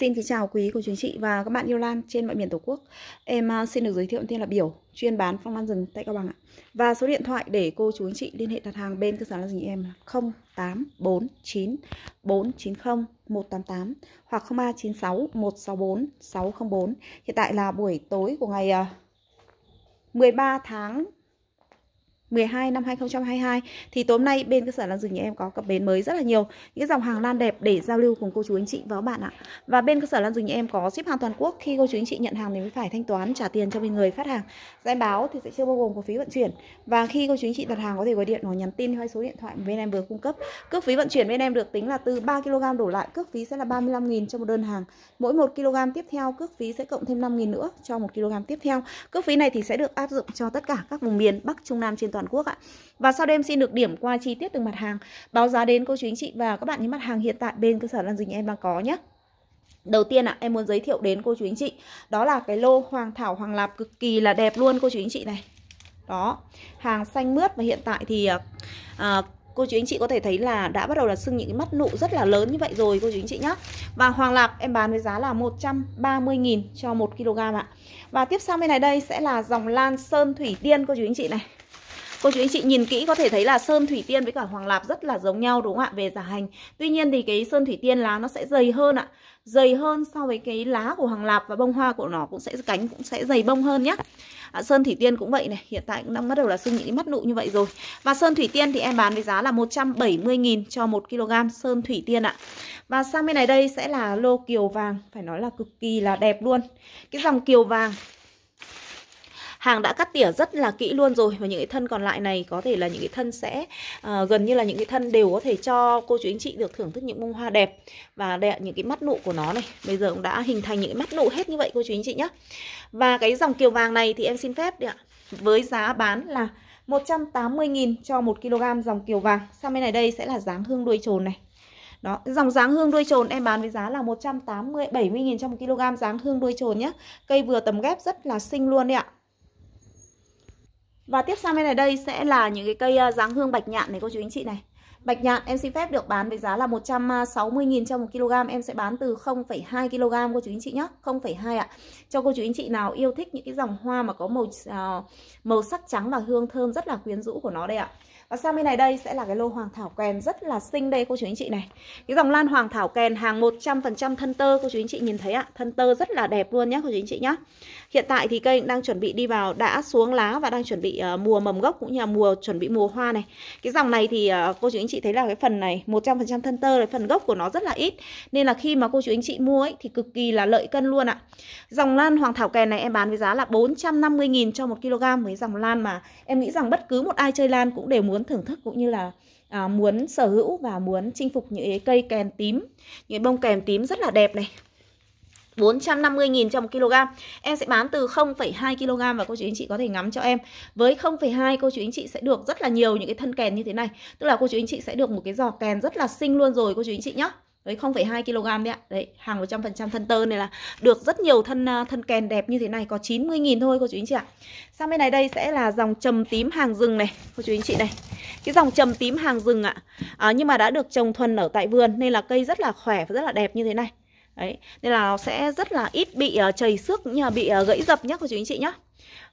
Xin kính chào quý cô chú chị và các bạn yêu lan trên mọi miền Tổ quốc. Em à, xin được giới thiệu tên là Biểu, chuyên bán phong lan rừng tại Cao Bằng ạ. Và số điện thoại để cô chú anh chị liên hệ đặt hàng bên cơ sở là gì em là 0849 490 188 hoặc 0396 164 604. Hiện tại là buổi tối của ngày 13 à, tháng 12 năm 2022 thì tối nay bên cơ sở Lan Rừng nhà em có cập bến mới rất là nhiều những dòng hàng lan đẹp để giao lưu cùng cô chú anh chị và các bạn ạ. Và bên cơ sở Lan Rừng nhà em có ship hàng toàn quốc khi cô chú anh chị nhận hàng thì mới phải thanh toán trả tiền cho bên người phát hàng. Giải báo thì sẽ chưa bao gồm có phí vận chuyển và khi cô chú anh chị đặt hàng có thể gọi điện hoặc nhắn tin theo số điện thoại bên em vừa cung cấp. Cước phí vận chuyển bên em được tính là từ 3 kg đổ lại cước phí sẽ là 35 000 cho một đơn hàng. Mỗi 1 kg tiếp theo cước phí sẽ cộng thêm 5 000 nữa cho một kg tiếp theo. Cước phí này thì sẽ được áp dụng cho tất cả các vùng miền Bắc Trung Nam trên toàn toàn quốc ạ. Và sau đây em xin được điểm qua chi tiết từng mặt hàng, báo giá đến cô chú anh chị và các bạn những mặt hàng hiện tại bên cơ sở Lan Dinh em đang có nhé. Đầu tiên ạ, à, em muốn giới thiệu đến cô chú anh chị Đó là cái lô hoàng thảo hoàng lạp cực kỳ là đẹp luôn cô chú anh chị này Đó, hàng xanh mướt và hiện tại thì à, cô chú anh chị có thể thấy là đã bắt đầu là sưng những cái mắt nụ rất là lớn như vậy rồi cô chú anh chị nhá. Và hoàng lạp em bán với giá là 130.000 cho 1 kg ạ. Và tiếp sau bên này đây sẽ là dòng lan sơn thủy tiên cô chú anh chị này. Cô chú anh chị nhìn kỹ có thể thấy là sơn thủy tiên với cả hoàng lạp rất là giống nhau đúng không ạ? Về giả hành. Tuy nhiên thì cái sơn thủy tiên lá nó sẽ dày hơn ạ. Dày hơn so với cái lá của hoàng lạp và bông hoa của nó cũng sẽ cánh cũng sẽ dày bông hơn nhé. À, sơn thủy tiên cũng vậy này, hiện tại cũng đang bắt đầu là sưng những mắt nụ như vậy rồi. Và sơn thủy tiên thì em bán với giá là 170.000 cho 1 kg sơn thủy tiên ạ. Và sang bên này đây sẽ là lô kiều vàng, phải nói là cực kỳ là đẹp luôn. Cái dòng kiều vàng hàng đã cắt tỉa rất là kỹ luôn rồi và những cái thân còn lại này có thể là những cái thân sẽ à, gần như là những cái thân đều có thể cho cô chú anh chị được thưởng thức những bông hoa đẹp và đẹp những cái mắt nụ của nó này bây giờ cũng đã hình thành những cái mắt nụ hết như vậy cô chú anh chị nhé và cái dòng kiều vàng này thì em xin phép ạ với giá bán là 180.000 cho 1 kg dòng kiều vàng. Sang bên này đây sẽ là dáng hương đuôi trồn này. Đó, dòng dáng hương đuôi trồn em bán với giá là 180 70.000 cho 1 kg dáng hương đuôi trồn nhé. Cây vừa tầm ghép rất là xinh luôn đấy ạ. Và tiếp sang bên này đây sẽ là những cái cây à, dáng hương bạch nhạn này cô chú anh chị này. Bạch nhạn em xin phép được bán với giá là 160.000 cho 1 kg, em sẽ bán từ 0,2 kg cô chú anh chị nhé, 0,2 ạ. Cho cô chú anh chị nào yêu thích những cái dòng hoa mà có màu à, màu sắc trắng và hương thơm rất là quyến rũ của nó đây ạ và sang bên này đây sẽ là cái lô hoàng thảo kèn rất là xinh đây cô chú anh chị này cái dòng lan hoàng thảo kèn hàng 100% thân tơ cô chú anh chị nhìn thấy ạ thân tơ rất là đẹp luôn nhé cô chú anh chị nhé hiện tại thì cây đang chuẩn bị đi vào đã xuống lá và đang chuẩn bị uh, mùa mầm gốc cũng như là mùa chuẩn bị mùa hoa này cái dòng này thì uh, cô chú anh chị thấy là cái phần này 100% thân tơ này phần gốc của nó rất là ít nên là khi mà cô chú anh chị mua ấy thì cực kỳ là lợi cân luôn ạ dòng lan hoàng thảo kèn này em bán với giá là 450.000 cho một kg với dòng lan mà em nghĩ rằng bất cứ một ai chơi lan cũng đều muốn muốn thưởng thức cũng như là à, muốn sở hữu và muốn chinh phục những cây kèn tím những bông kèn tím rất là đẹp này 450.000 cho 1 kg Em sẽ bán từ 0,2 kg và cô chú anh chị có thể ngắm cho em Với 0,2 cô chú anh chị sẽ được rất là nhiều những cái thân kèn như thế này Tức là cô chú anh chị sẽ được một cái giò kèn rất là xinh luôn rồi cô chú anh chị nhé đấy 0,2 kg đấy ạ đấy hàng 100% thân tơ này là được rất nhiều thân à, thân kèn đẹp như thế này có 90.000 thôi cô chú anh chị ạ sang bên này đây sẽ là dòng trầm tím hàng rừng này cô chú anh chị này cái dòng trầm tím hàng rừng ạ à, nhưng mà đã được trồng thuần ở tại vườn nên là cây rất là khỏe và rất là đẹp như thế này Đấy, nên là nó sẽ rất là ít bị uh, chảy xước như là bị uh, gãy dập nhá cô chú anh chị nhé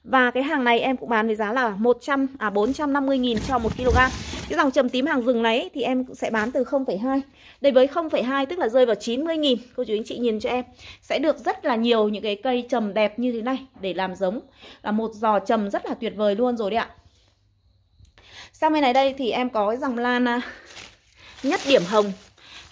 Và cái hàng này em cũng bán với giá là 100 à 450 000 cho 1 kg. Cái dòng trầm tím hàng rừng này thì em cũng sẽ bán từ 0,2. Đây với 0,2 tức là rơi vào 90 000 Cô chú anh chị nhìn cho em sẽ được rất là nhiều những cái cây trầm đẹp như thế này để làm giống. Là một giò trầm rất là tuyệt vời luôn rồi đấy ạ. Sang bên này đây thì em có cái dòng lan nhất điểm hồng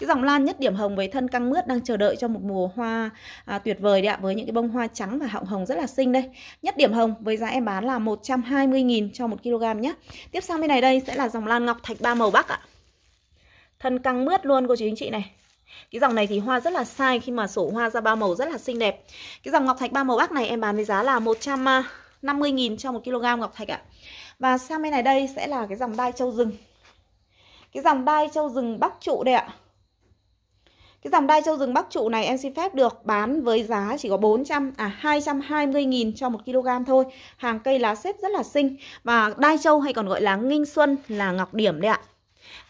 cái dòng lan nhất điểm hồng với thân căng mướt đang chờ đợi cho một mùa hoa à, tuyệt vời đấy ạ với những cái bông hoa trắng và họng hồng rất là xinh đây. Nhất điểm hồng với giá em bán là 120.000 cho 1 kg nhé. Tiếp sang bên này đây sẽ là dòng lan ngọc thạch ba màu bắc ạ. Thân căng mướt luôn cô chú anh chị này. Cái dòng này thì hoa rất là sai khi mà sổ hoa ra ba màu rất là xinh đẹp. Cái dòng ngọc thạch ba màu bắc này em bán với giá là 150.000 cho 1 kg ngọc thạch ạ. Và sang bên này đây sẽ là cái dòng đai châu rừng. Cái dòng đai châu rừng Bắc trụ đây ạ. Cái dòng đai châu rừng Bắc trụ này em xin phép được bán với giá chỉ có 400 à 220 000 cho 1 kg thôi. Hàng cây lá xếp rất là xinh và đai châu hay còn gọi là nghinh xuân là ngọc điểm đấy ạ.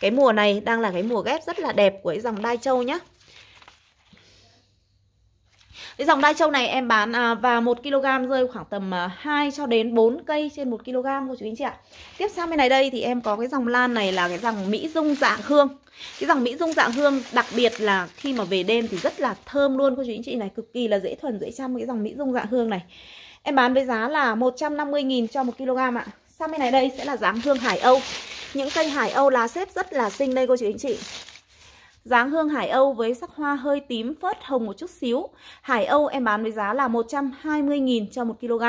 Cái mùa này đang là cái mùa ghép rất là đẹp của cái dòng đai châu nhá. Cái dòng đai châu này em bán à, và 1 kg rơi khoảng tầm à, 2 cho đến 4 cây trên 1 kg cô chú anh chị ạ. Tiếp sang bên này đây thì em có cái dòng lan này là cái dòng Mỹ Dung dạng hương. Cái dòng Mỹ Dung dạng hương đặc biệt là khi mà về đêm thì rất là thơm luôn cô chú anh chị này, cực kỳ là dễ thuần dễ chăm cái dòng Mỹ Dung dạng hương này. Em bán với giá là 150.000 cho 1 kg ạ. Sang bên này đây sẽ là dáng hương Hải Âu. Những cây Hải Âu lá xếp rất là xinh đây cô chú anh chị. Dáng hương Hải Âu với sắc hoa hơi tím phớt hồng một chút xíu. Hải Âu em bán với giá là 120.000 cho 1 kg.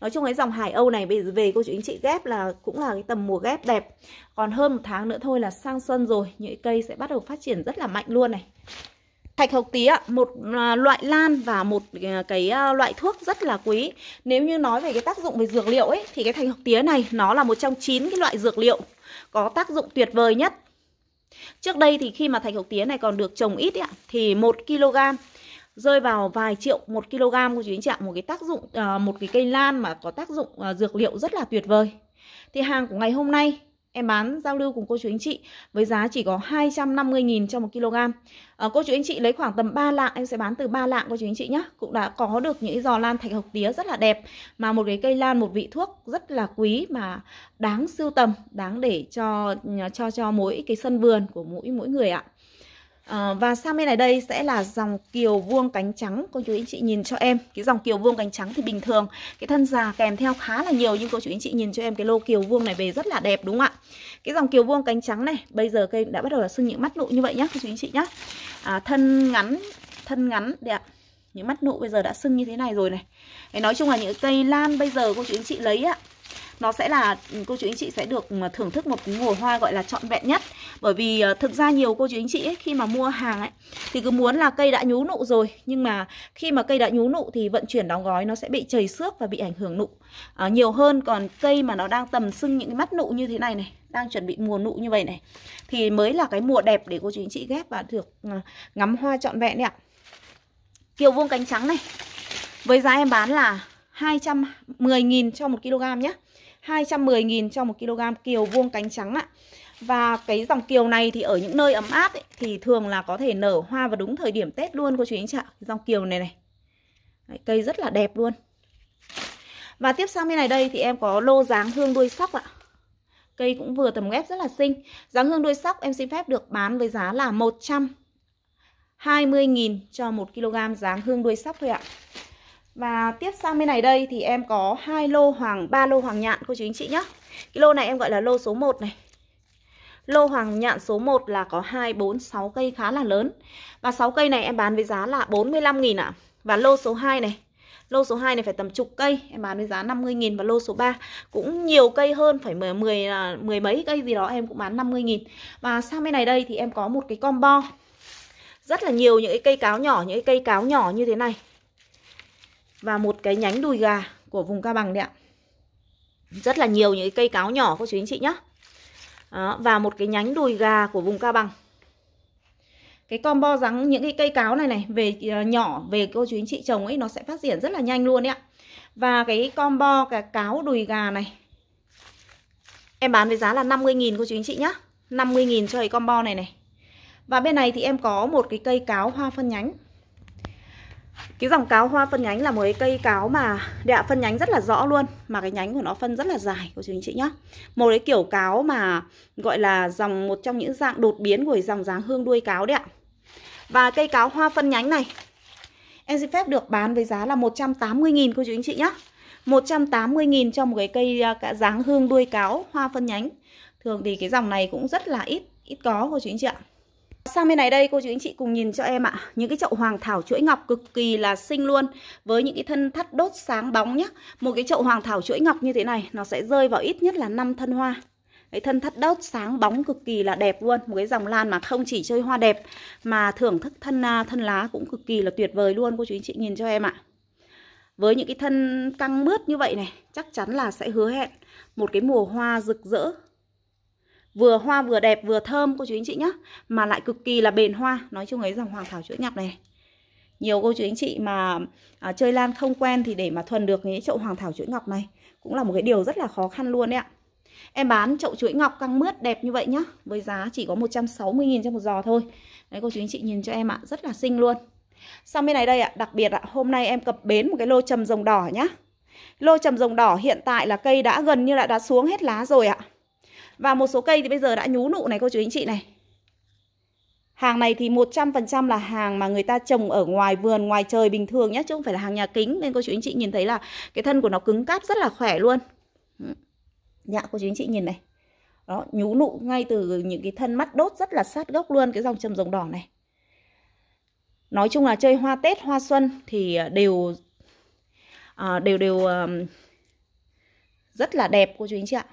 Nói chung cái dòng Hải Âu này bây giờ về cô chú anh chị ghép là cũng là cái tầm mùa ghép đẹp. Còn hơn một tháng nữa thôi là sang xuân rồi, những cây sẽ bắt đầu phát triển rất là mạnh luôn này. Thạch hộc tí ạ, một à, loại lan và một à, cái à, loại thuốc rất là quý. Nếu như nói về cái tác dụng về dược liệu ấy thì cái thạch hộc tía này nó là một trong 9 cái loại dược liệu có tác dụng tuyệt vời nhất Trước đây thì khi mà thành hồng tía này còn được trồng ít ấy thì 1 kg rơi vào vài triệu 1 kg của chú anh chị ạ, một cái tác dụng ờ, một cái cây lan mà có tác dụng ờ, dược liệu rất là tuyệt vời. Thì hàng của ngày hôm nay em bán giao lưu cùng cô chú anh chị với giá chỉ có 250.000 cho 1 kg. À, cô chú anh chị lấy khoảng tầm 3 lạng em sẽ bán từ 3 lạng cô chú anh chị nhé. Cũng đã có được những giò lan thạch hộc tía rất là đẹp mà một cái cây lan một vị thuốc rất là quý mà đáng sưu tầm, đáng để cho cho cho mỗi cái sân vườn của mỗi mỗi người ạ. Ờ, và sang bên này đây sẽ là dòng kiều vuông cánh trắng Cô chú anh chị nhìn cho em Cái dòng kiều vuông cánh trắng thì bình thường Cái thân già kèm theo khá là nhiều Nhưng cô chú anh chị nhìn cho em cái lô kiều vuông này về rất là đẹp đúng không ạ Cái dòng kiều vuông cánh trắng này Bây giờ cây đã bắt đầu là sưng những mắt nụ như vậy nhá Cô chú anh chị nhá à, Thân ngắn Thân ngắn đẹp những mắt nụ bây giờ đã sưng như thế này rồi này Nói chung là những cây lan bây giờ cô chú anh chị lấy ạ nó sẽ là ừ, cô chú anh chị sẽ được ừ, thưởng thức một mùa hoa gọi là trọn vẹn nhất bởi vì ờ, thực ra nhiều cô chú anh chị ấy, khi mà mua hàng ấy thì cứ muốn là cây đã nhú nụ rồi nhưng mà khi mà cây đã nhú nụ thì vận chuyển đóng gói nó sẽ bị chảy xước và bị ảnh hưởng nụ à, nhiều hơn còn cây mà nó đang tầm sưng những cái mắt nụ như thế này này đang chuẩn bị mùa nụ như vậy này thì mới là cái mùa đẹp để cô chú anh chị ghép và được ờ, ngắm hoa trọn vẹn đấy ạ kiều vuông cánh trắng này với giá em bán là 210.000 cho 1 kg nhé 210.000 cho 1 kg kiều vuông cánh trắng ạ. Và cái dòng kiều này thì ở những nơi ấm áp ấy, thì thường là có thể nở hoa vào đúng thời điểm Tết luôn cô chú anh chị ạ. Dòng kiều này này. Đấy, cây rất là đẹp luôn. Và tiếp sang bên này đây thì em có lô dáng hương đuôi sóc ạ. Cây cũng vừa tầm ghép rất là xinh. Dáng hương đuôi sóc em xin phép được bán với giá là 120.000 cho 1 kg dáng hương đuôi sóc thôi ạ. Và tiếp sang bên này đây thì em có hai lô hoàng, ba lô hoàng nhạn cô chú anh chị nhá. Cái lô này em gọi là lô số 1 này. Lô hoàng nhạn số 1 là có 2 4 6 cây khá là lớn. Và 6 cây này em bán với giá là 45 000 ạ. À. Và lô số 2 này Lô số 2 này phải tầm chục cây Em bán với giá 50.000 Và lô số 3 cũng nhiều cây hơn Phải mười mười à, mười mấy cây gì đó em cũng bán 50.000 Và sang bên này đây thì em có một cái combo Rất là nhiều những cái cây cáo nhỏ Những cái cây cáo nhỏ như thế này và một cái nhánh đùi gà của vùng cao bằng đấy ạ rất là nhiều những cái cây cáo nhỏ cô chú anh chị nhá Đó, và một cái nhánh đùi gà của vùng cao bằng cái combo rắn những cái cây cáo này này về ờ, nhỏ về cô chú anh chị trồng ấy nó sẽ phát triển rất là nhanh luôn đấy ạ và cái combo cái cáo đùi gà này em bán với giá là 50.000 cô chú anh chị nhá 50.000 cho cái combo này này và bên này thì em có một cái cây cáo hoa phân nhánh cái dòng cáo hoa phân nhánh là một cái cây cáo mà đạ phân nhánh rất là rõ luôn Mà cái nhánh của nó phân rất là dài của chú anh chị nhá Một cái kiểu cáo mà gọi là dòng một trong những dạng đột biến của dòng dáng hương đuôi cáo đấy ạ Và cây cáo hoa phân nhánh này Em xin phép được bán với giá là 180.000 cô chú anh chị nhá 180.000 cho một cái cây à, cả dáng hương đuôi cáo hoa phân nhánh Thường thì cái dòng này cũng rất là ít, ít có cô chú anh chị ạ Sang bên này đây cô chú anh chị cùng nhìn cho em ạ Những cái chậu hoàng thảo chuỗi ngọc cực kỳ là xinh luôn Với những cái thân thắt đốt sáng bóng nhá Một cái chậu hoàng thảo chuỗi ngọc như thế này Nó sẽ rơi vào ít nhất là 5 thân hoa cái thân thắt đốt sáng bóng cực kỳ là đẹp luôn một cái dòng lan mà không chỉ chơi hoa đẹp mà thưởng thức thân à, thân lá cũng cực kỳ là tuyệt vời luôn cô chú anh chị nhìn cho em ạ với những cái thân căng mướt như vậy này chắc chắn là sẽ hứa hẹn một cái mùa hoa rực rỡ vừa hoa vừa đẹp vừa thơm cô chú anh chị nhá mà lại cực kỳ là bền hoa nói chung ấy dòng hoàng thảo chuỗi ngọc này nhiều cô chú anh chị mà à, chơi lan không quen thì để mà thuần được những chậu hoàng thảo chuỗi ngọc này cũng là một cái điều rất là khó khăn luôn đấy ạ Em bán chậu chuỗi ngọc căng mướt đẹp như vậy nhá Với giá chỉ có 160.000 cho một giò thôi Đấy cô chú anh chị nhìn cho em ạ Rất là xinh luôn Sang bên này đây ạ Đặc biệt ạ Hôm nay em cập bến một cái lô trầm rồng đỏ nhá Lô trầm rồng đỏ hiện tại là cây đã gần như là đã xuống hết lá rồi ạ và một số cây thì bây giờ đã nhú nụ này cô chú anh chị này Hàng này thì 100% là hàng mà người ta trồng ở ngoài vườn, ngoài trời bình thường nhé Chứ không phải là hàng nhà kính Nên cô chú anh chị nhìn thấy là cái thân của nó cứng cáp rất là khỏe luôn Dạ cô chú anh chị nhìn này Đó, nhú nụ ngay từ những cái thân mắt đốt rất là sát gốc luôn cái dòng châm rồng đỏ này Nói chung là chơi hoa Tết, hoa xuân thì à, đều à, đều đều rất là đẹp cô chú anh chị ạ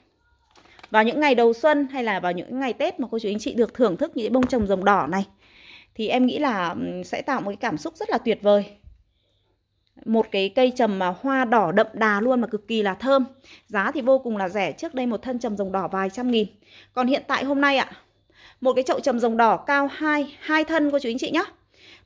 vào những ngày đầu xuân hay là vào những ngày Tết mà cô chú anh chị được thưởng thức những bông trồng rồng đỏ này thì em nghĩ là sẽ tạo một cái cảm xúc rất là tuyệt vời một cái cây trầm mà hoa đỏ đậm đà luôn mà cực kỳ là thơm giá thì vô cùng là rẻ trước đây một thân trầm rồng đỏ vài trăm nghìn còn hiện tại hôm nay ạ à, một cái chậu trầm rồng đỏ cao hai hai thân cô chú anh chị nhé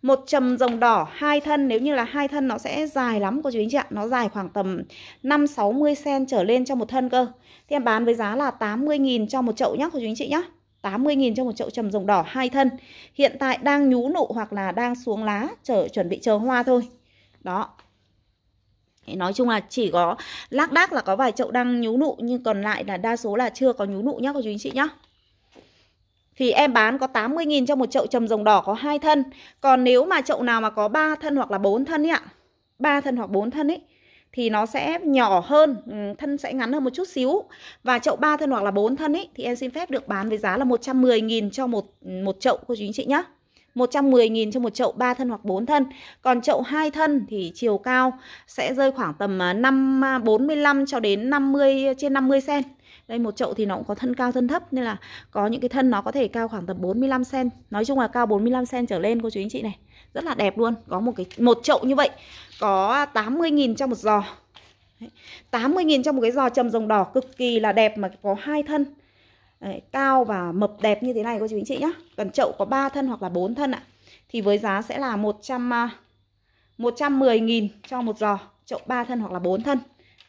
một chầm rồng đỏ hai thân nếu như là hai thân nó sẽ dài lắm cô chú anh chị ạ nó dài khoảng tầm 5 60 cm trở lên cho một thân cơ thì em bán với giá là 80.000 cho một chậu nhá cô chú anh chị nhá 80.000 cho một chậu trầm rồng đỏ hai thân hiện tại đang nhú nụ hoặc là đang xuống lá chờ chuẩn bị chờ hoa thôi đó Nói chung là chỉ có lác đác là có vài chậu đang nhú nụ nhưng còn lại là đa số là chưa có nhú nụ nhá cô chú anh chị nhá thì em bán có 80.000 cho một chậu trầm rồng đỏ có hai thân. Còn nếu mà chậu nào mà có 3 thân hoặc là 4 thân ấy ạ, 3 thân hoặc 4 thân ấy thì nó sẽ nhỏ hơn, ừ, thân sẽ ngắn hơn một chút xíu. Và chậu 3 thân hoặc là 4 thân ấy thì em xin phép được bán với giá là 110.000 cho một một chậu cô chú anh chị nhá. 110.000 cho một chậu 3 thân hoặc 4 thân. Còn chậu 2 thân thì chiều cao sẽ rơi khoảng tầm 5 à, 45 à, cho đến 50 trên 50 cm đây một chậu thì nó cũng có thân cao thân thấp nên là có những cái thân nó có thể cao khoảng tầm 45 cm nói chung là cao 45 cm trở lên cô chú anh chị này rất là đẹp luôn có một cái một chậu như vậy có 80.000 cho một giò 80.000 cho một cái giò trầm rồng đỏ cực kỳ là đẹp mà có hai thân Đấy, cao và mập đẹp như thế này cô chú anh chị nhá còn chậu có 3 thân hoặc là 4 thân ạ thì với giá sẽ là 100 110.000 à, cho một giò chậu 3 thân hoặc là 4 thân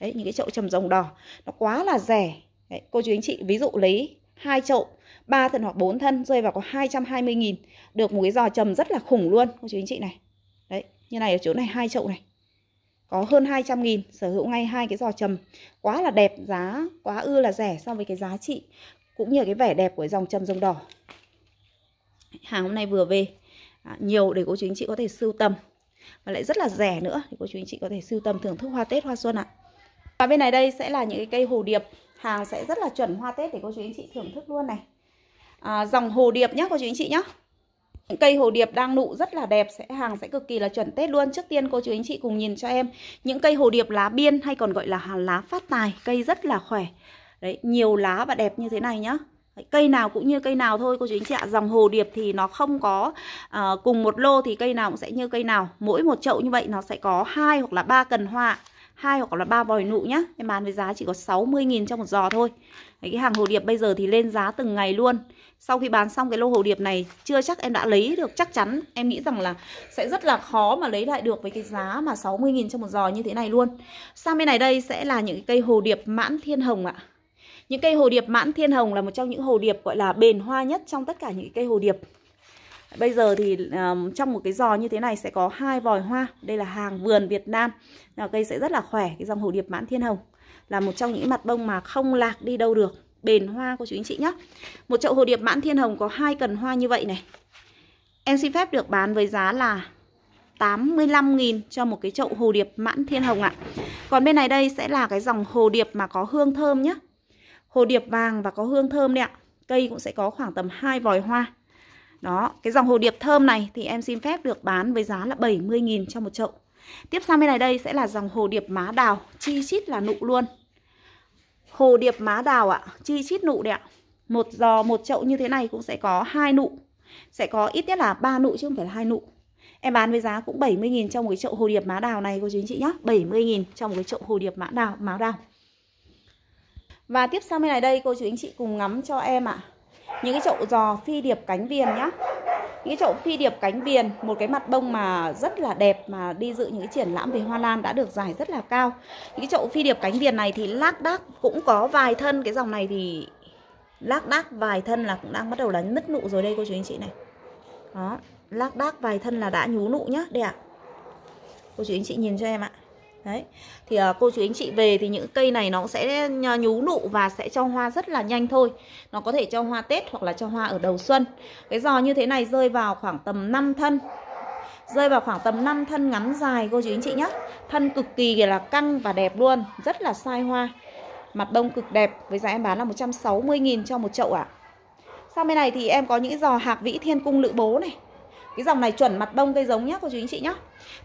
Đấy, những cái chậu trầm rồng đỏ nó quá là rẻ Đấy, cô chú anh chị ví dụ lấy hai chậu 3 thân hoặc 4 thân rơi vào có 220 nghìn Được một cái giò trầm rất là khủng luôn cô chú anh chị này Đấy, như này ở chỗ này hai chậu này Có hơn 200 nghìn sở hữu ngay hai cái giò trầm Quá là đẹp, giá quá ư là rẻ so với cái giá trị Cũng như cái vẻ đẹp của dòng trầm rồng đỏ Hàng hôm nay vừa về à, Nhiều để cô chú anh chị có thể sưu tầm Và lại rất là rẻ nữa thì cô chú anh chị có thể sưu tầm thưởng thức hoa Tết, hoa xuân ạ à. Và bên này đây sẽ là những cái cây hồ điệp hàng sẽ rất là chuẩn hoa tết để cô chú anh chị thưởng thức luôn này à, dòng hồ điệp nhé cô chú anh chị nhá cây hồ điệp đang nụ rất là đẹp sẽ hàng sẽ cực kỳ là chuẩn tết luôn trước tiên cô chú anh chị cùng nhìn cho em những cây hồ điệp lá biên hay còn gọi là lá phát tài cây rất là khỏe đấy nhiều lá và đẹp như thế này nhá cây nào cũng như cây nào thôi cô chú anh chị ạ dòng hồ điệp thì nó không có à, cùng một lô thì cây nào cũng sẽ như cây nào mỗi một chậu như vậy nó sẽ có hai hoặc là ba cần hoa hai hoặc là ba vòi nụ nhá em bán với giá chỉ có 60.000 trong một giò thôi Đấy, cái hàng hồ điệp bây giờ thì lên giá từng ngày luôn sau khi bán xong cái lô hồ điệp này chưa chắc em đã lấy được chắc chắn em nghĩ rằng là sẽ rất là khó mà lấy lại được với cái giá mà 60.000 trong một giò như thế này luôn sang bên này đây sẽ là những cây hồ điệp mãn thiên hồng ạ những cây hồ điệp mãn thiên hồng là một trong những hồ điệp gọi là bền hoa nhất trong tất cả những cây hồ điệp Bây giờ thì um, trong một cái giò như thế này sẽ có hai vòi hoa. Đây là hàng vườn Việt Nam. Nào, cây sẽ rất là khỏe. Cái dòng hồ điệp mãn thiên hồng là một trong những mặt bông mà không lạc đi đâu được. Bền hoa của chú anh chị nhé. Một chậu hồ điệp mãn thiên hồng có hai cần hoa như vậy này. Em xin phép được bán với giá là 85.000 cho một cái chậu hồ điệp mãn thiên hồng ạ. Còn bên này đây sẽ là cái dòng hồ điệp mà có hương thơm nhé. Hồ điệp vàng và có hương thơm đấy ạ. Cây cũng sẽ có khoảng tầm 2 vòi hoa. Đó, cái dòng hồ điệp thơm này thì em xin phép được bán với giá là 70.000 cho một chậu. Tiếp sang bên này đây sẽ là dòng hồ điệp má đào, chi chít là nụ luôn. Hồ điệp má đào ạ, chi chít nụ đấy ạ. Một giò một chậu như thế này cũng sẽ có hai nụ. Sẽ có ít nhất là ba nụ chứ không phải là hai nụ. Em bán với giá cũng 70.000 trong một cái chậu hồ điệp má đào này cô chú anh chị nhá, 70.000 trong một cái chậu hồ điệp má đào, má đào. Và tiếp sang bên này đây cô chú anh chị cùng ngắm cho em ạ. À những cái chậu giò phi điệp cánh viền nhá những cái chậu phi điệp cánh viền một cái mặt bông mà rất là đẹp mà đi dự những cái triển lãm về hoa lan đã được giải rất là cao những cái chậu phi điệp cánh viền này thì lác đác cũng có vài thân cái dòng này thì lác đác vài thân là cũng đang bắt đầu là nứt nụ rồi đây cô chú anh chị này đó lác đác vài thân là đã nhú nụ nhá đây ạ à. cô chú anh chị nhìn cho em ạ Đấy. Thì à, cô chú anh chị về thì những cây này nó sẽ nhú nụ và sẽ cho hoa rất là nhanh thôi. Nó có thể cho hoa Tết hoặc là cho hoa ở đầu xuân. Cái giò như thế này rơi vào khoảng tầm 5 thân. Rơi vào khoảng tầm 5 thân ngắn dài cô chú anh chị nhé Thân cực kỳ là căng và đẹp luôn, rất là sai hoa. Mặt bông cực đẹp với giá em bán là 160 000 cho một chậu ạ. À. Sau bên này thì em có những giò hạc vĩ thiên cung lự bố này cái dòng này chuẩn mặt bông cây giống nhé cô chú anh chị nhé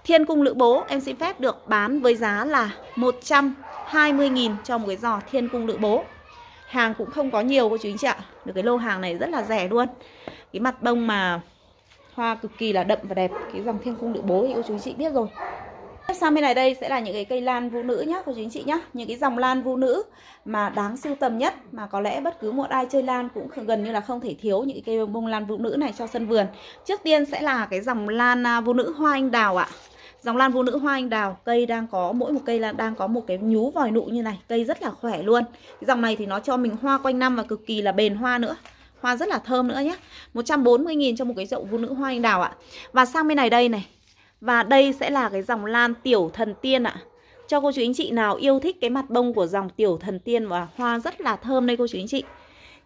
Thiên cung lữ bố em xin phép được bán với giá là 120.000 cho một cái giò thiên cung lữ bố Hàng cũng không có nhiều cô chú anh chị ạ Được cái lô hàng này rất là rẻ luôn Cái mặt bông mà hoa cực kỳ là đậm và đẹp Cái dòng thiên cung lữ bố thì cô chú anh chị biết rồi Tiếp sang bên này đây sẽ là những cái cây lan vũ nữ nhá cô chú anh chị nhá Những cái dòng lan vũ nữ mà đáng sưu tầm nhất Mà có lẽ bất cứ một ai chơi lan cũng gần như là không thể thiếu những cái cây bông lan vũ nữ này cho sân vườn Trước tiên sẽ là cái dòng lan à, vũ nữ hoa anh đào ạ Dòng lan vũ nữ hoa anh đào Cây đang có mỗi một cây là đang có một cái nhú vòi nụ như này Cây rất là khỏe luôn cái Dòng này thì nó cho mình hoa quanh năm và cực kỳ là bền hoa nữa Hoa rất là thơm nữa nhé 140.000 cho một cái dậu vũ nữ hoa anh đào ạ Và sang bên này đây này và đây sẽ là cái dòng lan tiểu thần tiên ạ. Cho cô chú anh chị nào yêu thích cái mặt bông của dòng tiểu thần tiên và hoa rất là thơm đây cô chú anh chị.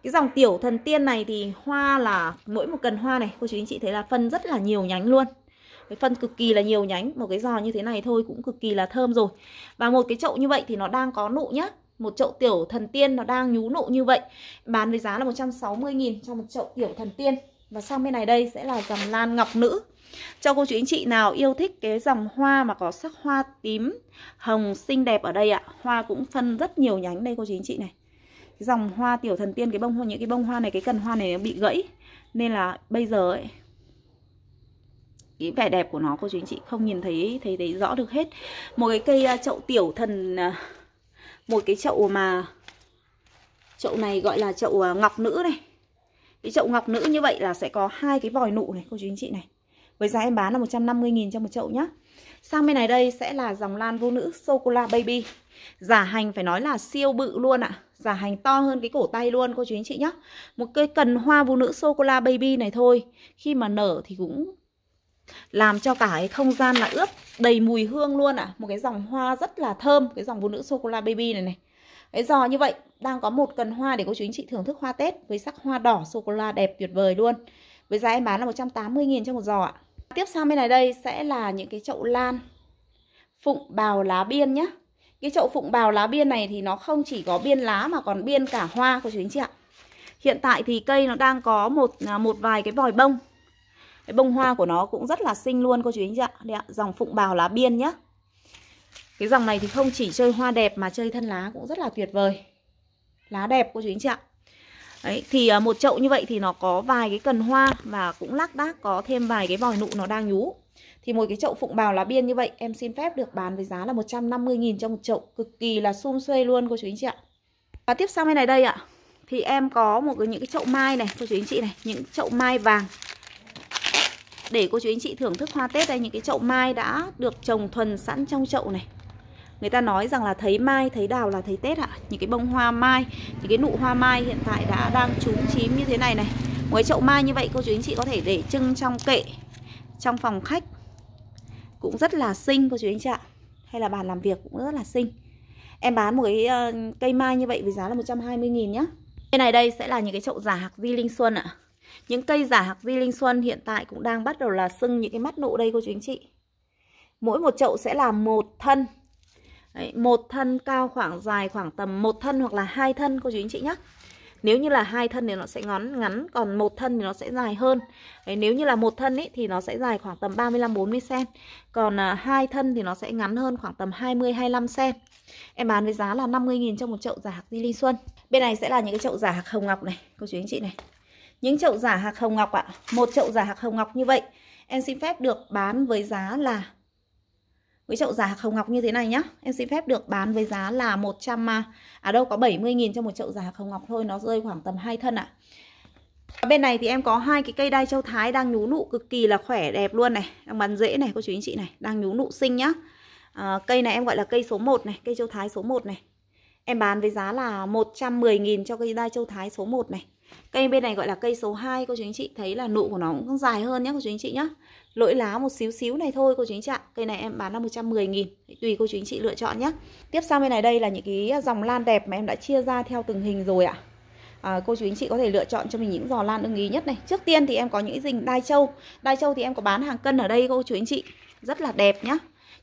Cái dòng tiểu thần tiên này thì hoa là mỗi một cần hoa này cô chú anh chị thấy là phân rất là nhiều nhánh luôn. Cái phân cực kỳ là nhiều nhánh, một cái giò như thế này thôi cũng cực kỳ là thơm rồi. Và một cái chậu như vậy thì nó đang có nụ nhá. Một chậu tiểu thần tiên nó đang nhú nụ như vậy. Bán với giá là 160 000 cho một chậu tiểu thần tiên. Và sang bên này đây sẽ là dòng lan ngọc nữ Cho cô chú anh chị nào yêu thích cái dòng hoa mà có sắc hoa tím Hồng xinh đẹp ở đây ạ Hoa cũng phân rất nhiều nhánh đây cô chú anh chị này cái Dòng hoa tiểu thần tiên cái bông hoa những cái bông hoa này cái cần hoa này nó bị gãy Nên là bây giờ ấy cái vẻ đẹp của nó cô chú anh chị không nhìn thấy thấy thấy rõ được hết một cái cây à, chậu tiểu thần à, một cái chậu mà chậu này gọi là chậu à, ngọc nữ này cái chậu ngọc nữ như vậy là sẽ có hai cái vòi nụ này cô chú anh chị này. Với giá em bán là 150 000 cho một chậu nhá. Sang bên này đây sẽ là dòng lan vô nữ sô cô la baby. Giả hành phải nói là siêu bự luôn ạ. À. Giả hành to hơn cái cổ tay luôn cô chú anh chị nhá. Một cây cần hoa vô nữ sô cô la baby này thôi, khi mà nở thì cũng làm cho cả cái không gian là ướp đầy mùi hương luôn ạ. À. Một cái dòng hoa rất là thơm, cái dòng vô nữ sô cô la baby này này cái giò như vậy đang có một cần hoa để cô chú anh chị thưởng thức hoa Tết với sắc hoa đỏ sô cô la đẹp tuyệt vời luôn. Với giá em bán là 180 000 cho một giò ạ. Tiếp sang bên này đây sẽ là những cái chậu lan phụng bào lá biên nhá. Cái chậu phụng bào lá biên này thì nó không chỉ có biên lá mà còn biên cả hoa cô chú anh chị ạ. Hiện tại thì cây nó đang có một à, một vài cái vòi bông. Cái bông hoa của nó cũng rất là xinh luôn cô chú anh chị ạ. Đây ạ, dòng phụng bào lá biên nhá. Cái dòng này thì không chỉ chơi hoa đẹp mà chơi thân lá cũng rất là tuyệt vời Lá đẹp cô chú anh chị ạ Đấy, thì à, một chậu như vậy thì nó có vài cái cần hoa và cũng lác đác có thêm vài cái vòi nụ nó đang nhú Thì một cái chậu phụng bào lá biên như vậy em xin phép được bán với giá là 150.000 cho một chậu Cực kỳ là sum xuê luôn cô chú anh chị ạ Và tiếp sau bên này đây ạ Thì em có một cái những cái chậu mai này cô chú anh chị này Những chậu mai vàng để cô chú anh chị thưởng thức hoa Tết đây những cái chậu mai đã được trồng thuần sẵn trong chậu này người ta nói rằng là thấy mai thấy đào là thấy tết ạ những cái bông hoa mai những cái nụ hoa mai hiện tại đã đang trúng chím như thế này này một cái chậu mai như vậy cô chú anh chị có thể để trưng trong kệ Trong phòng khách Cũng rất là xinh cô chú anh chị ạ Hay là bàn làm việc cũng rất là xinh Em bán một cái uh, cây mai như vậy với giá là 120 nghìn nhá Bên này đây sẽ là những cái chậu giả hạc di linh xuân ạ Những cây giả hạc di linh xuân hiện tại cũng đang bắt đầu là sưng những cái mắt nụ đây cô chú anh chị Mỗi một chậu sẽ là một thân Đấy, một thân cao khoảng dài khoảng tầm một thân hoặc là hai thân cô chú anh chị nhé nếu như là hai thân thì nó sẽ ngắn ngắn còn một thân thì nó sẽ dài hơn Đấy, nếu như là một thân ấy thì nó sẽ dài khoảng tầm 35 40 cm còn à, hai thân thì nó sẽ ngắn hơn khoảng tầm 20 25 cm em bán với giá là 50.000 cho một chậu giả hạc di linh xuân bên này sẽ là những cái chậu giả hạc hồng ngọc này cô chú anh chị này những chậu giả hạc hồng ngọc ạ à, một chậu giả hạc hồng ngọc như vậy em xin phép được bán với giá là với chậu giả hồng ngọc như thế này nhá em xin phép được bán với giá là 100 mà à đâu có 70.000 cho một chậu giả hồng ngọc thôi nó rơi khoảng tầm hai thân ạ à. bên này thì em có hai cái cây đai châu thái đang nhú nụ cực kỳ là khỏe đẹp luôn này đang bắn dễ này cô chú anh chị này đang nhú nụ xinh nhá à, cây này em gọi là cây số 1 này cây châu thái số 1 này Em bán với giá là 110.000 cho cây đai châu Thái số 1 này. Cây bên này gọi là cây số 2 cô chú anh chị thấy là nụ của nó cũng dài hơn nhé cô chú anh chị nhé Lỗi lá một xíu xíu này thôi cô chú anh chị ạ. Cây này em bán là 110 000 tùy cô chú anh chị lựa chọn nhé Tiếp sang bên này đây là những cái dòng lan đẹp mà em đã chia ra theo từng hình rồi ạ. À, cô chú anh chị có thể lựa chọn cho mình những giò lan ưng ý nhất này. Trước tiên thì em có những dình đai châu. Đai châu thì em có bán hàng cân ở đây cô chú anh chị. Rất là đẹp nhá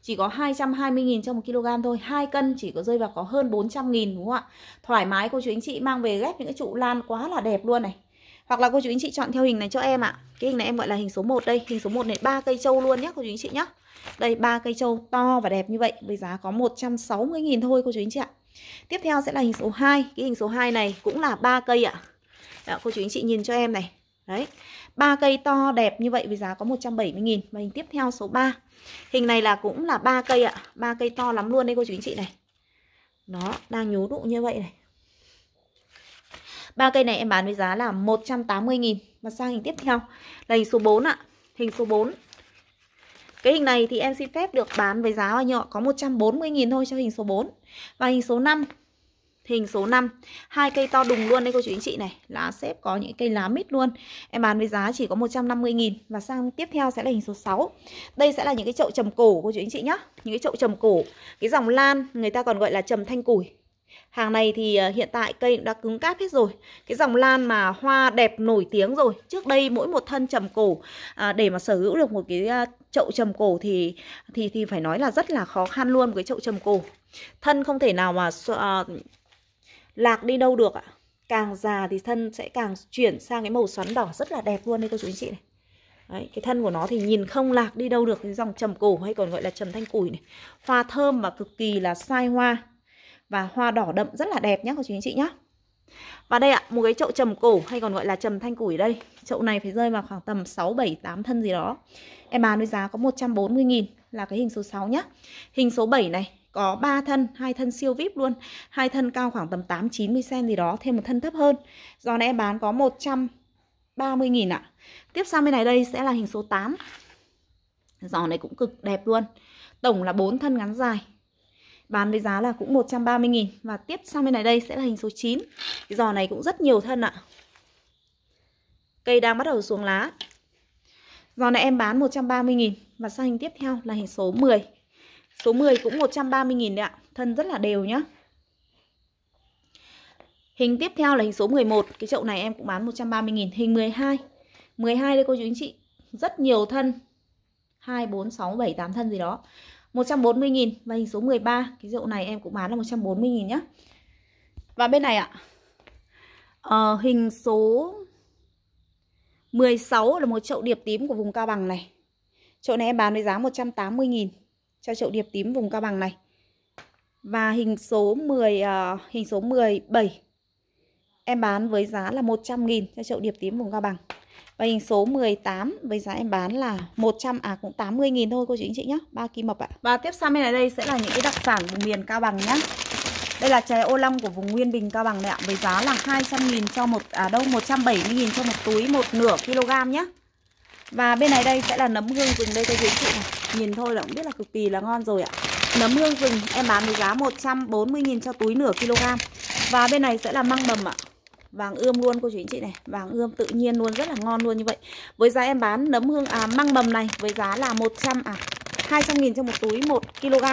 chỉ có 220.000 trong 1 kg thôi hai cân chỉ có rơi vào có hơn 400.000 đúng không ạ thoải mái cô chú anh chị mang về ghép những cái trụ lan quá là đẹp luôn này hoặc là cô chú anh chị chọn theo hình này cho em ạ cái hình này em gọi là hình số 1 đây hình số 1 này ba cây trâu luôn nhé cô chú anh chị nhé đây ba cây trâu to và đẹp như vậy với giá có 160.000 thôi cô chú anh chị ạ tiếp theo sẽ là hình số 2 cái hình số 2 này cũng là ba cây ạ Đó, cô chú anh chị nhìn cho em này Đấy, ba cây to đẹp như vậy với giá có 170 000 Và hình tiếp theo số 3. Hình này là cũng là ba cây ạ, ba cây to lắm luôn đây cô chú anh chị này. Nó đang nhú đụ như vậy này. ba cây này em bán với giá là 180 000 Và sang hình tiếp theo là hình số 4 ạ, hình số 4. Cái hình này thì em xin phép được bán với giá bao nhiêu ạ? Có 140 000 thôi cho hình số 4. Và hình số 5 Hình số 5 hai cây to đùng luôn đây cô chú anh chị này Lá xếp có những cây lá mít luôn Em bán với giá chỉ có 150.000 Và sang tiếp theo sẽ là hình số 6 Đây sẽ là những cái chậu trầm cổ cô chú anh chị nhá Những cái chậu trầm cổ Cái dòng lan người ta còn gọi là trầm thanh củi Hàng này thì ờ, hiện tại cây đã cứng cáp hết rồi Cái dòng lan mà hoa đẹp nổi tiếng rồi Trước đây mỗi một thân trầm cổ à, Để mà sở hữu được một cái ờ, chậu trầm cổ thì thì thì phải nói là rất là khó khăn luôn Một cái chậu trầm cổ Thân không thể nào mà ờ, lạc đi đâu được ạ càng già thì thân sẽ càng chuyển sang cái màu xoắn đỏ rất là đẹp luôn đây cô chú anh chị này Đấy, cái thân của nó thì nhìn không lạc đi đâu được cái dòng trầm cổ hay còn gọi là trầm thanh củi này hoa thơm và cực kỳ là sai hoa và hoa đỏ đậm rất là đẹp nhé cô chú anh chị nhé và đây ạ, một cái chậu trầm cổ hay còn gọi là trầm thanh củi đây Chậu này phải rơi vào khoảng tầm 6, 7, 8 thân gì đó Em bán với giá có 140.000 là cái hình số 6 nhá Hình số 7 này có 3 thân, hai thân siêu vip luôn, hai thân cao khoảng tầm 8 90 cm gì đó, thêm một thân thấp hơn. Giò này em bán có 130 000 ạ. Tiếp sang bên này đây sẽ là hình số 8. Giò này cũng cực đẹp luôn. Tổng là 4 thân ngắn dài. Bán với giá là cũng 130 000 và tiếp sang bên này đây sẽ là hình số 9. Cái giò này cũng rất nhiều thân ạ. Cây đang bắt đầu xuống lá. Giò này em bán 130 000 và sang hình tiếp theo là hình số 10. Số 10 cũng 130.000 đấy ạ. Thân rất là đều nhá. Hình tiếp theo là hình số 11. Cái chậu này em cũng bán 130.000. Hình 12. 12 đây cô chú anh chị. Rất nhiều thân. 2, 4, 6, 7, 8 thân gì đó. 140.000. Và hình số 13. Cái chậu này em cũng bán là 140.000 nhá. Và bên này ạ. Ờ, hình số 16 là một chậu điệp tím của vùng cao bằng này. Chậu này em bán với giá 180.000 cho chậu điệp tím vùng cao bằng này. Và hình số 10 uh, à, hình số 17 em bán với giá là 100 000 cho chậu điệp tím vùng cao bằng. Và hình số 18 với giá em bán là 100 à cũng 80 000 thôi cô chú anh chị nhé ba kim mập ạ. Và tiếp sang bên này đây sẽ là những cái đặc sản vùng miền cao bằng nhé Đây là trái ô long của vùng Nguyên Bình cao bằng này ạ, với giá là 200 000 cho một à đâu 170 000 cho một túi một nửa kg nhé và bên này đây sẽ là nấm hương rừng đây các quý chị này. Nhìn thôi là cũng biết là cực kỳ là ngon rồi ạ. Nấm hương rừng em bán với giá 140 000 cho túi nửa kg. Và bên này sẽ là măng mầm ạ. Vàng ươm luôn cô chú anh chị này, vàng ươm tự nhiên luôn rất là ngon luôn như vậy. Với giá em bán nấm hương à măng mầm này với giá là 100 à 200 000 cho một túi 1 kg.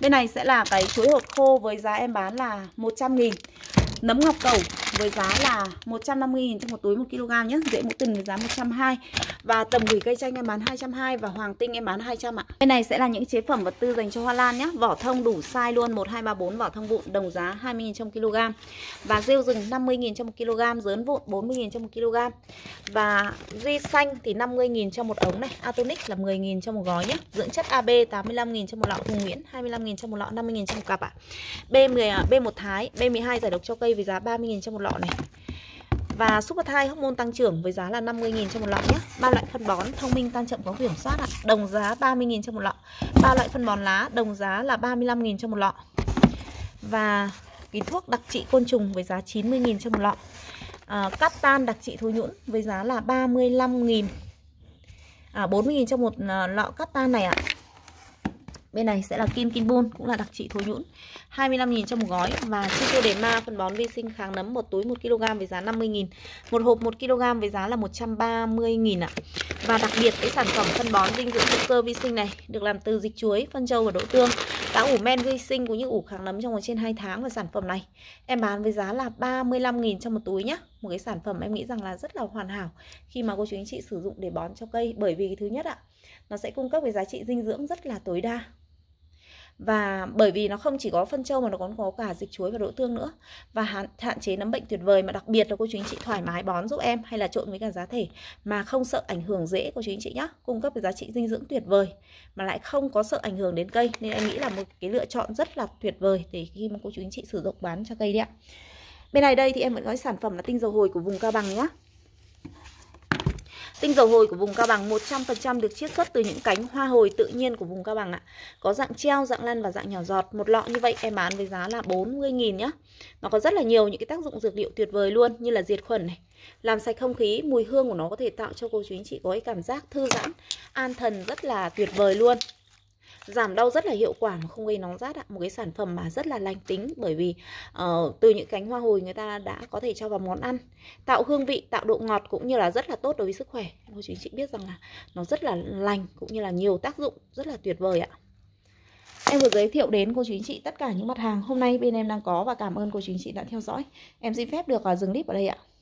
Bên này sẽ là cái chuối hột khô với giá em bán là 100 000 nấm ngọc cầu với giá là 150.000 trong một túi 1 kg nhé Dễ mũi từng với giá 120 Và tầm gửi cây chanh em bán 220 Và hoàng tinh em bán 200 ạ Bên này sẽ là những chế phẩm vật tư dành cho hoa lan nhé Vỏ thông đủ size luôn 1234 vỏ thông vụn đồng giá 20.000 trong kg Và rêu rừng 50.000 trong 1 kg Dớn vụn 40.000 trong 1 kg Và ri xanh thì 50.000 trong một ống này Atonic là 10.000 trong một gói nhé Dưỡng chất AB 85.000 trong một lọ Hùng Nguyễn 25.000 trong một lọ 50.000 trong một cặp ạ B10, à, B1 Thái B12 giải độc cho cây với giá 30.000 cho một lọ này và Super Thai hormone tăng trưởng với giá là 50.000 cho một lọ nhé. Ba loại phân bón thông minh tăng chậm có kiểm soát ạ, đồng giá 30.000 cho một lọ. Ba loại phân bón lá đồng giá là 35.000 cho một lọ. Và cái thuốc đặc trị côn trùng với giá 90.000 cho một lọ. À, cát tan đặc trị thối nhũn với giá là 35.000 à, 40.000 cho một à, lọ cắt tan này ạ. Bên này sẽ là Kim Kim Bun cũng là đặc trị thối nhũn. 25.000 cho một gói và để ma phân bón vi sinh kháng nấm một túi 1 kg với giá 50.000, một hộp 1 kg với giá là 130.000 ạ. Và đặc biệt cái sản phẩm phân bón dinh dưỡng hữu cơ vi sinh này được làm từ dịch chuối, phân trâu và đỗ tương, đã ủ men vi sinh cũng như ủ kháng nấm trong vòng trên 2 tháng và sản phẩm này em bán với giá là 35.000 cho một túi nhá. Một cái sản phẩm em nghĩ rằng là rất là hoàn hảo khi mà cô chú anh chị sử dụng để bón cho cây bởi vì thứ nhất ạ, nó sẽ cung cấp cái giá trị dinh dưỡng rất là tối đa và bởi vì nó không chỉ có phân trâu mà nó còn có cả dịch chuối và đỗ tương nữa và hạn, hạn chế nấm bệnh tuyệt vời mà đặc biệt là cô chú anh chị thoải mái bón giúp em hay là trộn với cả giá thể mà không sợ ảnh hưởng dễ cô chú anh chị nhá cung cấp cái giá trị dinh dưỡng tuyệt vời mà lại không có sợ ảnh hưởng đến cây nên em nghĩ là một cái lựa chọn rất là tuyệt vời để khi mà cô chú anh chị sử dụng bán cho cây đấy ạ bên này đây thì em vẫn nói sản phẩm là tinh dầu hồi của vùng cao bằng nhá Tinh dầu hồi của vùng Cao Bằng 100% được chiết xuất từ những cánh hoa hồi tự nhiên của vùng Cao Bằng ạ. Có dạng treo, dạng lăn và dạng nhỏ giọt. Một lọ như vậy em bán với giá là 40.000 nhá. Nó có rất là nhiều những cái tác dụng dược liệu tuyệt vời luôn như là diệt khuẩn này, làm sạch không khí, mùi hương của nó có thể tạo cho cô chú anh chị có cái cảm giác thư giãn, an thần rất là tuyệt vời luôn giảm đau rất là hiệu quả mà không gây nóng rát ạ một cái sản phẩm mà rất là lành tính bởi vì uh, từ những cánh hoa hồi người ta đã có thể cho vào món ăn tạo hương vị tạo độ ngọt cũng như là rất là tốt đối với sức khỏe cô chú anh chị biết rằng là nó rất là lành cũng như là nhiều tác dụng rất là tuyệt vời ạ Em vừa giới thiệu đến cô chú anh chị tất cả những mặt hàng hôm nay bên em đang có và cảm ơn cô chú anh chị đã theo dõi. Em xin phép được ờ, dừng clip ở đây ạ.